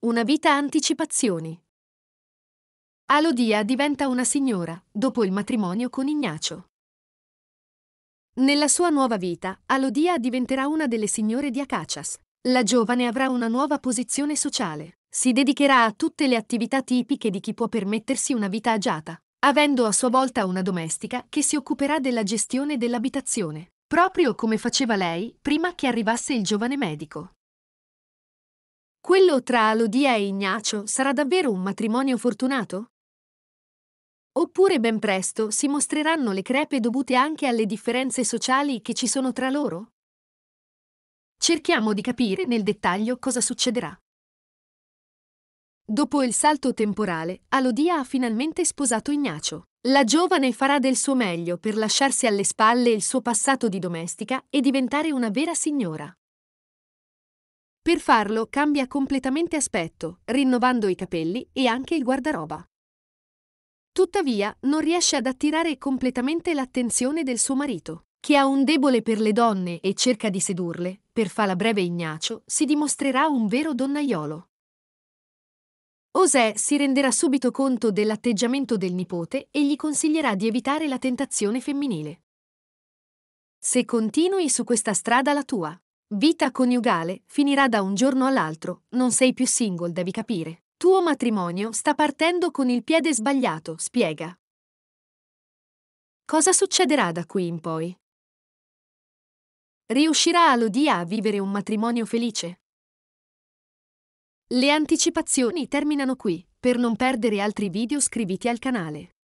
Una vita anticipazioni. Alodia diventa una signora dopo il matrimonio con Ignacio. Nella sua nuova vita, Alodia diventerà una delle signore di Acacias. La giovane avrà una nuova posizione sociale. Si dedicherà a tutte le attività tipiche di chi può permettersi una vita agiata, avendo a sua volta una domestica che si occuperà della gestione dell'abitazione, proprio come faceva lei prima che arrivasse il giovane medico. Quello tra Alodia e Ignacio sarà davvero un matrimonio fortunato? Oppure ben presto si mostreranno le crepe dovute anche alle differenze sociali che ci sono tra loro? Cerchiamo di capire nel dettaglio cosa succederà. Dopo il salto temporale, Alodia ha finalmente sposato Ignacio. La giovane farà del suo meglio per lasciarsi alle spalle il suo passato di domestica e diventare una vera signora. Per farlo cambia completamente aspetto, rinnovando i capelli e anche il guardaroba. Tuttavia, non riesce ad attirare completamente l'attenzione del suo marito, che ha un debole per le donne e cerca di sedurle, per fala breve Ignacio si dimostrerà un vero donnaiolo. Osè si renderà subito conto dell'atteggiamento del nipote e gli consiglierà di evitare la tentazione femminile. Se continui su questa strada la tua Vita coniugale finirà da un giorno all'altro, non sei più single, devi capire. Tuo matrimonio sta partendo con il piede sbagliato, spiega. Cosa succederà da qui in poi? Riuscirà Alodia a vivere un matrimonio felice? Le anticipazioni terminano qui. Per non perdere altri video iscriviti al canale.